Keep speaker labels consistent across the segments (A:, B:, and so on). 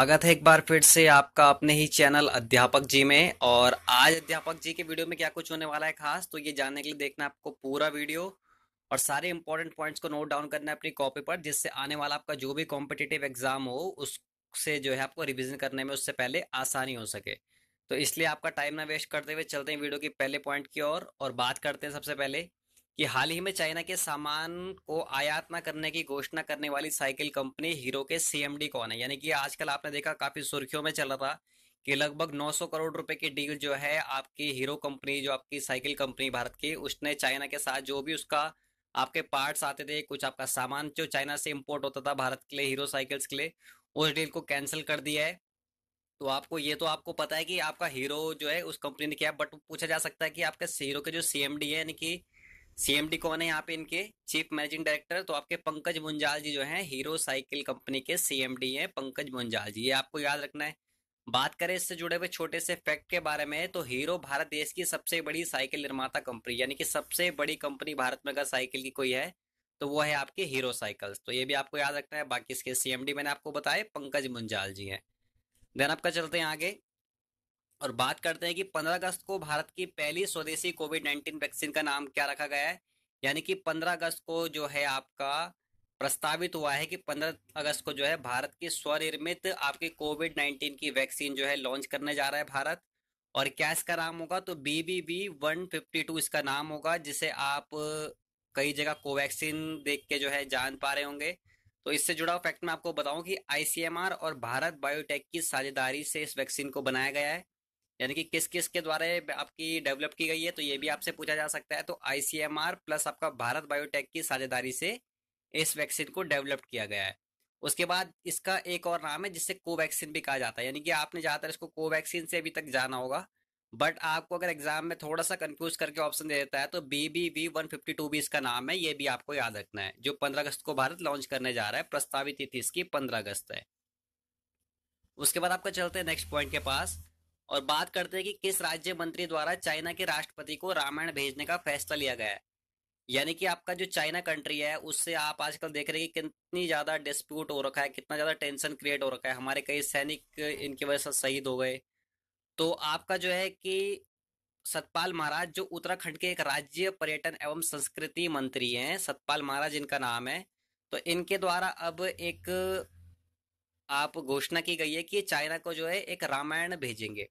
A: स्वागत है एक बार फिर से आपका अपने ही चैनल अध्यापक जी में और आज अध्यापक जी के वीडियो में क्या कुछ होने वाला है खास तो ये जानने के लिए देखना आपको पूरा वीडियो और सारे इंपॉर्टेंट पॉइंट्स को नोट डाउन करना है अपनी कॉपी पर जिससे आने वाला आपका जो भी कॉम्पिटेटिव एग्जाम हो उससे जो है आपको रिविजन करने में उससे पहले आसानी हो सके तो इसलिए आपका टाइम ना वेस्ट करते हुए चलते हैं वीडियो के पहले पॉइंट की ओर और, और बात करते हैं सबसे पहले कि हाल ही में चाइना के सामान को आयात न करने की घोषणा करने वाली साइकिल कंपनी हीरो के सीएमडी कौन है यानी कि आजकल आपने देखा काफी सुर्खियों में चल रहा था कि लगभग 900 करोड़ रुपए की डील जो है आपकी हीरो कंपनी जो आपकी साइकिल कंपनी भारत की उसने चाइना के साथ जो भी उसका आपके पार्ट्स आते थे कुछ आपका सामान जो चाइना से इम्पोर्ट होता था भारत के लिए हीरो साइकिल्स के लिए उस डील को कैंसिल कर दिया है तो आपको ये तो आपको पता है कि आपका हीरो जो है उस कंपनी ने किया बट पूछा जा सकता है कि आपके हीरो के जो सीएमडी है यानी कि सीएमडी कौन है यहाँ पे इनके चीफ मैनेजिंग डायरेक्टर तो आपके पंकज मुंजाल जी जो हैं हीरो साइकिल कंपनी के सीएमडी हैं पंकज मुंजाल जी ये आपको याद रखना है बात करें इससे जुड़े हुए छोटे से फैक्ट के बारे में तो हीरो भारत देश की सबसे बड़ी साइकिल निर्माता कंपनी यानी कि सबसे बड़ी कंपनी भारत में अगर साइकिल की कोई है तो वो है आपके हीरो साइकिल्स तो ये भी आपको याद रखना है बाकी इसके सीएमडी मैंने आपको बताया पंकज मुंजाल जी हैं देन आपका चलते हैं आगे और बात करते हैं कि 15 अगस्त को भारत की पहली स्वदेशी कोविड 19 वैक्सीन का नाम क्या रखा गया है यानी कि 15 अगस्त को जो है आपका प्रस्तावित हुआ है कि 15 अगस्त को जो है भारत की स्वनिर्मित आपकी कोविड 19 की वैक्सीन जो है लॉन्च करने जा रहा है भारत और क्या इसका नाम होगा तो B B B one fifty two इसका नाम होगा जिसे आप कई जगह कोवैक्सीन देख के जो है जान पा रहे होंगे तो इससे जुड़ा हुआ फैक्ट मैं आपको बताऊं कि आईसीएमआर और भारत बायोटेक की साझेदारी से इस वैक्सीन को बनाया गया है यानी कि किस किस के द्वारा आपकी डेवलप की गई है तो ये भी आपसे पूछा जा सकता है तो आईसीएमआर प्लस आपका भारत बायोटेक की साझेदारी से इस वैक्सीन को डेवलप किया गया है उसके बाद इसका एक और नाम है जिससे कोवैक्सीन भी कहा जाता है यानी कि आपने ज़्यादातर इसको कोवैक्सीन से अभी तक जाना होगा बट आपको अगर एग्जाम में थोड़ा सा कंफ्यूज करके ऑप्शन दे देता है तो B B V one fifty two भी इसका नाम है ये भी आपको याद रखना है जो पंद्रह अगस्त को भारत लॉन्च करने जा रहा है प्रस्तावित तिथि इसकी पंद्रह अगस्त है उसके बाद आपका चलते हैं नेक्स्ट पॉइंट के पास और बात करते हैं कि किस राज्य मंत्री द्वारा चाइना के राष्ट्रपति को रामायण भेजने का फैसला लिया गया है यानी कि आपका जो चाइना कंट्री है उससे आप आजकल देख रहे हैं कि कितनी ज़्यादा डिस्प्यूट हो रखा है कितना ज़्यादा टेंशन क्रिएट हो रखा है हमारे कई सैनिक इनकी वजह से शहीद हो गए तो आपका जो है कि सतपाल महाराज जो उत्तराखंड के एक राज्य पर्यटन एवं संस्कृति मंत्री हैं सतपाल महाराज इनका नाम है तो इनके द्वारा अब एक आप घोषणा की गई है कि चाइना को जो है एक रामायण भेजेंगे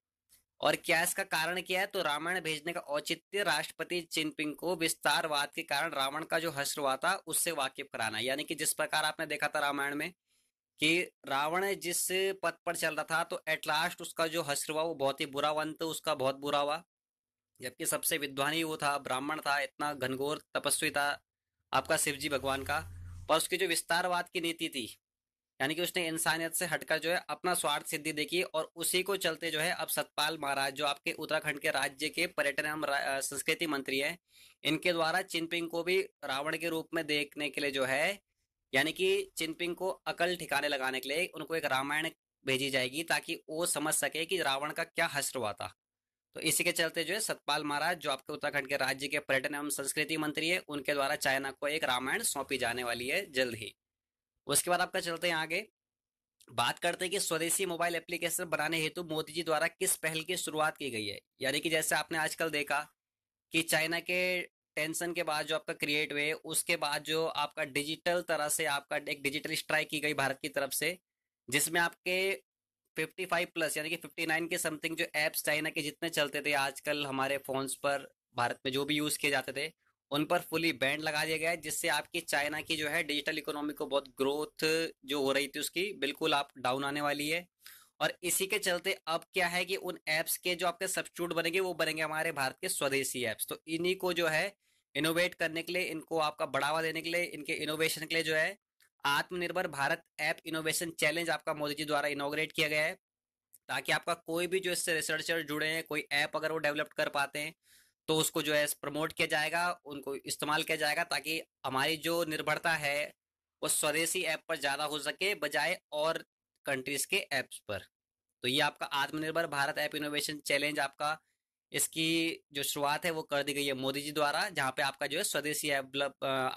A: और क्या इसका कारण क्या है तो रामायण भेजने का औचित्य राष्ट्रपति चिनपिंग को विस्तारवाद के कारण रावण का जो हश्र हुआ था उससे वाकिफ कराना यानी कि जिस प्रकार आपने देखा था रामायण में कि रावण जिस पद पर चल रहा था तो एट लास्ट उसका जो हश्र हुआ वो बहुत ही बुरा वंत तो उसका बहुत बुरा हुआ जबकि सबसे विद्वान ही वो था ब्राह्मण था इतना घनघोर तपस्वी था आपका शिव जी भगवान का पर उसकी जो विस्तारवाद की नीति थी यानी कि उसने इंसानियत से हटकर जो है अपना स्वार्थ सिद्धि देखी और उसी को चलते जो है अब सतपाल महाराज जो आपके उत्तराखंड के राज्य के पर्यटन एवं संस्कृति मंत्री है इनके द्वारा चिनपिंग को भी रावण के रूप में देखने के लिए जो है यानी कि चिनपिंग को अकल ठिकाने लगाने के लिए उनको एक रामायण भेजी जाएगी ताकि वो समझ सके कि रावण का क्या हस्त्र हुआ था तो इसी के चलते जो है सतपाल महाराज जो आपके उत्तराखंड के राज्य के पर्यटन एवं संस्कृति मंत्री है उनके द्वारा चाइना को एक रामायण सौंपी जाने वाली है जल्द ही उसके बाद आपका चलते हैं आगे बात करते हैं कि स्वदेशी मोबाइल एप्लीकेशन बनाने हेतु मोदी जी द्वारा किस पहल की शुरुआत की गई है यानी कि जैसे आपने आजकल देखा कि चाइना के टेंशन के बाद जो आपका क्रिएट हुए उसके बाद जो आपका डिजिटल तरह से आपका एक डिजिटल स्ट्राइक की गई भारत की तरफ से जिसमें आपके 55 प्लस यानी कि 59 के समथिंग जो एप्स चाइना के जितने चलते थे आजकल हमारे फोन्स पर भारत में जो भी यूज़ किए जाते थे उन पर फुली बैंड लगा दिया गया है जिससे आपकी चाइना की जो है डिजिटल इकोनॉमी को बहुत ग्रोथ जो हो रही थी उसकी बिल्कुल आप डाउन आने वाली है और इसी के चलते अब क्या है कि उन एप्स के जो आपके सब्सिट्यूट बनेंगे वो बनेंगे हमारे भारत के स्वदेशी ऐप्स तो इन्हीं को जो है इनोवेट करने के लिए इनको आपका बढ़ावा देने के लिए इनके इनोवेशन के लिए जो है आत्मनिर्भर भारत ऐप इनोवेशन चैलेंज आपका मोदी जी द्वारा इनोग्रेट किया गया है ताकि आपका कोई भी जो इससे रिसर्चर जुड़े हैं कोई ऐप अगर वो डेवलप कर पाते हैं तो उसको जो है प्रमोट किया जाएगा उनको इस्तेमाल किया जाएगा ताकि हमारी जो निर्भरता है वो स्वदेशी ऐप पर ज़्यादा हो सके बजाय और कंट्रीज के ऐप्स पर तो ये आपका आत्मनिर्भर भारत ऐप इनोवेशन चैलेंज आपका इसकी जो शुरुआत है वो कर दी गई है मोदी जी द्वारा जहाँ पे आपका जो है स्वदेशी ऐप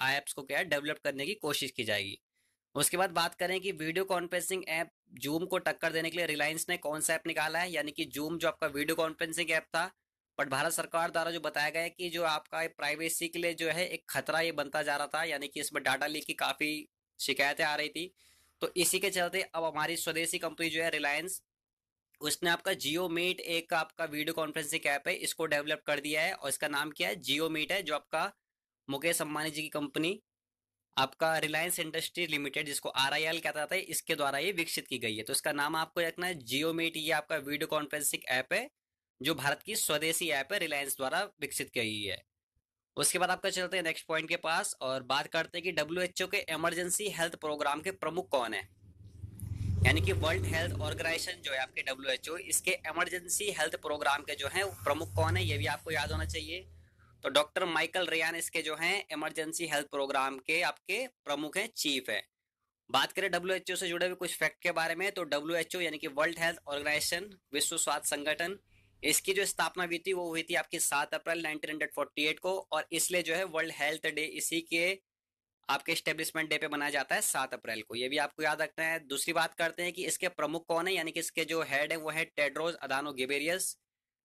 A: ऐप्स को क्या है डेवलप करने की कोशिश की जाएगी उसके बाद बात करें कि वीडियो कॉन्फ्रेंसिंग ऐप जूम को टक्कर देने के लिए रिलायंस ने कौन सा ऐप निकाला है यानी कि जूम जो आपका वीडियो कॉन्फ्रेंसिंग ऐप था बट भारत सरकार द्वारा जो बताया गया है कि जो आपका प्राइवेसी के लिए जो है एक खतरा ये बनता जा रहा था यानी कि इसमें डाटा लीक की काफ़ी शिकायतें आ रही थी तो इसी के चलते अब हमारी स्वदेशी कंपनी जो है रिलायंस उसने आपका जियो मीट एक आपका वीडियो कॉन्फ्रेंसिंग ऐप है इसको डेवलप कर दिया है और इसका नाम क्या है जियो मीट है जो आपका मुकेश अंबानी जी की कंपनी आपका रिलायंस इंडस्ट्री लिमिटेड जिसको आर आई एल कहता था है इसके द्वारा ये विकसित की गई है तो इसका नाम आपको रखना है जियो मीट ये आपका वीडियो कॉन्फ्रेंसिंग ऐप है जो भारत की स्वदेशी ऐप है रिलायंस द्वारा विकसित की गई है उसके बाद आपका चलते हैं नेक्स्ट पॉइंट के पास और बात करते हैं कि डब्ल्यू के इमरजेंसी हेल्थ प्रोग्राम के प्रमुख कौन है यानी कि वर्ल्ड हेल्थ ऑर्गेनाइजेशन जो है आपके डब्ल्यू इसके इमरजेंसी हेल्थ प्रोग्राम के जो है प्रमुख कौन है ये भी आपको याद होना चाहिए तो डॉक्टर माइकल रियान इसके जो हैं इमरजेंसी हेल्थ प्रोग्राम के आपके प्रमुख हैं चीफ है बात करें डब्ल्यू से जुड़े हुए कुछ फैक्ट के बारे में तो डब्ल्यू यानी कि वर्ल्ड हेल्थ ऑर्गेनाइजेशन विश्व स्वास्थ्य संगठन इसकी जो स्थापना हुई थी वो हुई थी आपकी सात अप्रैल 1948 को और इसलिए जो है वर्ल्ड हेल्थ डे इसी के आपके स्टेब्लिशमेंट डे पे मनाया जाता है सात अप्रैल को ये भी आपको याद रखना है दूसरी बात करते हैं कि इसके प्रमुख कौन है यानी कि इसके जो हेड है वो है टेड्रोज अदानो गिबेरियस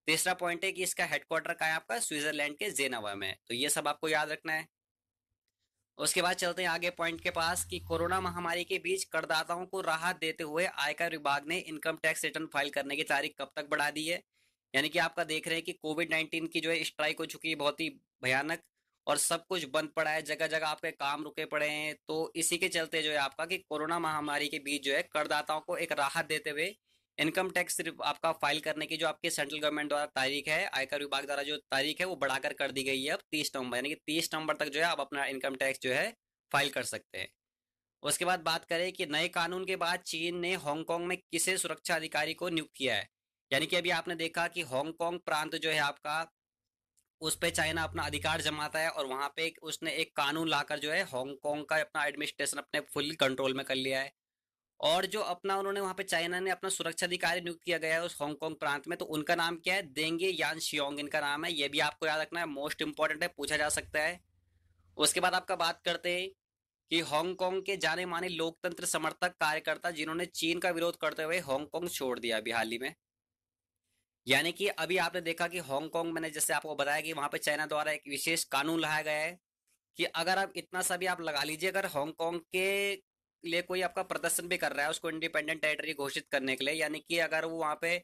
A: तीसरा पॉइंट है कि इसका हेडक्वार्टर का है आपका स्विट्जरलैंड के जेनावा में तो ये सब आपको याद रखना है उसके बाद चलते हैं आगे पॉइंट के पास कि कोरोना महामारी के बीच करदाताओं को राहत देते हुए आयकर विभाग ने इनकम टैक्स रिटर्न फाइल करने की तारीख कब तक बढ़ा दी है यानी कि आपका देख रहे हैं कि कोविड नाइन्टीन की जो है स्ट्राइक हो चुकी है बहुत ही भयानक और सब कुछ बंद पड़ा है जगह जगह आपके काम रुके पड़े हैं तो इसी के चलते जो है आपका कि कोरोना महामारी के बीच जो है करदाताओं को एक राहत देते हुए इनकम टैक्स सिर्फ आपका फाइल करने की जो आपके सेंट्रल गवर्नमेंट द्वारा तारीख है आयकर विभाग द्वारा जो तारीख है वो बढ़ाकर कर दी गई है अब तीस नवंबर यानी कि तीस नवंबर तक जो है आप अपना इनकम टैक्स जो है फाइल कर सकते हैं उसके बाद बात करें कि नए कानून के बाद चीन ने हांगकांग में किसे सुरक्षा अधिकारी को नियुक्त किया है यानी कि अभी आपने देखा कि हांगकांग प्रांत जो है आपका उस पर चाइना अपना अधिकार जमाता है और वहां पे उसने एक कानून लाकर जो है हांगकांग का अपना एडमिनिस्ट्रेशन अपने फुल कंट्रोल में कर लिया है और जो अपना उन्होंने वहां पे चाइना ने अपना सुरक्षा अधिकारी नियुक्त किया गया है उस हांगकांग प्रांत में तो उनका नाम क्या है देंगे यान शियोंग इनका नाम है ये भी आपको याद रखना है मोस्ट इंपॉर्टेंट है पूछा जा सकता है उसके बाद आपका बात करते हैं कि हांगकांग के जाने माने लोकतंत्र समर्थक कार्यकर्ता जिन्होंने चीन का विरोध करते हुए हांगकांग छोड़ दिया अभी हाल ही में यानी कि अभी आपने देखा कि हांगकांग मैंने जैसे आपको बताया कि वहां पर चाइना द्वारा एक विशेष कानून लाया गया है कि अगर आप इतना सा भी आप लगा लीजिए अगर हांगकांग के लिए कोई आपका प्रदर्शन भी कर रहा है उसको इंडिपेंडेंट टेरिटरी घोषित करने के लिए यानी कि अगर वो वहाँ पे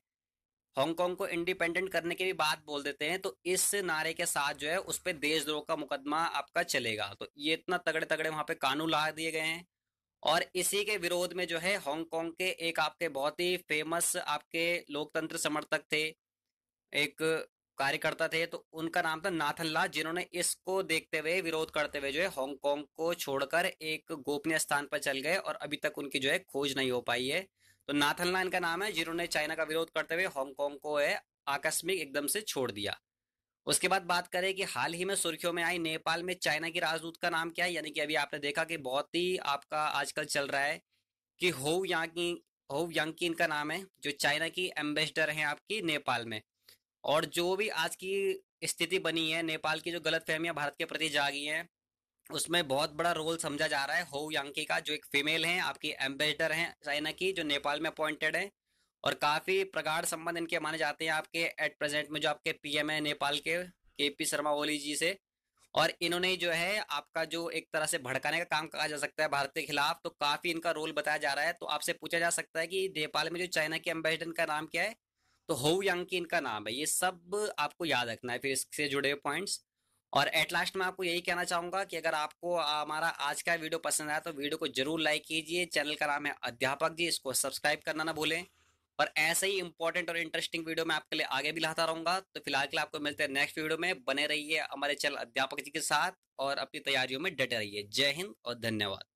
A: हांगकांग को इंडिपेंडेंट करने की भी बात बोल देते हैं तो इस नारे के साथ जो है उस पर देशद्रोह का मुकदमा आपका चलेगा तो ये इतना तगड़े तगड़े वहाँ पे कानून ला दिए गए हैं और इसी के विरोध में जो है हांगकांग के एक आपके बहुत ही फेमस आपके लोकतंत्र समर्थक थे एक कार्यकर्ता थे तो उनका नाम था नाथन लाल जिन्होंने इसको देखते हुए विरोध करते हुए जो है हांगकांग को छोड़कर एक गोपनीय स्थान पर चल गए और अभी तक उनकी जो है खोज नहीं हो पाई है तो नाथन लाल इनका नाम है जिन्होंने चाइना का विरोध करते हुए हांगकांग को है आकस्मिक एकदम से छोड़ दिया उसके बाद बात करें कि हाल ही में सुर्खियों में आई नेपाल में चाइना की राजदूत का नाम क्या है यानी कि अभी आपने देखा कि बहुत ही आपका आजकल चल रहा है कि हो की हो की इनका नाम है जो चाइना की एम्बेसडर हैं आपकी नेपाल में और जो भी आज की स्थिति बनी है नेपाल की जो गलत फहमियाँ भारत के प्रति जागी हैं उसमें बहुत बड़ा रोल समझा जा रहा है हो यांकी का जो एक फीमेल हैं आपकी एम्बेसडर हैं चाइना की जो नेपाल में अपॉइंटेड है और काफी प्रगाढ़ संबंध इनके माने जाते हैं आपके एट प्रेजेंट में जो आपके पीएम है नेपाल के के पी शर्मा ओली जी से और इन्होंने जो है आपका जो एक तरह से भड़काने का काम कहा जा सकता है भारत के खिलाफ तो काफी इनका रोल बताया जा रहा है तो आपसे पूछा जा सकता है कि नेपाल में जो चाइना के एम्बेसडर का नाम क्या है तो हो यंग की इनका नाम है ये सब आपको याद रखना है फिर इससे जुड़े हुए पॉइंट्स और एट लास्ट में आपको यही कहना चाहूंगा कि अगर आपको हमारा आज का वीडियो पसंद आया तो वीडियो को जरूर लाइक कीजिए चैनल का नाम है अध्यापक जी इसको सब्सक्राइब करना ना भूलें और ऐसे ही इंपॉर्टेंट और इंटरेस्टिंग वीडियो मैं आपके लिए आगे भी लाता रहूंगा तो फिलहाल के लिए आपको मिलते हैं नेक्स्ट वीडियो में बने रहिए हमारे चल अध्यापक जी के साथ और अपनी तैयारियों में डटे रहिए जय हिंद और धन्यवाद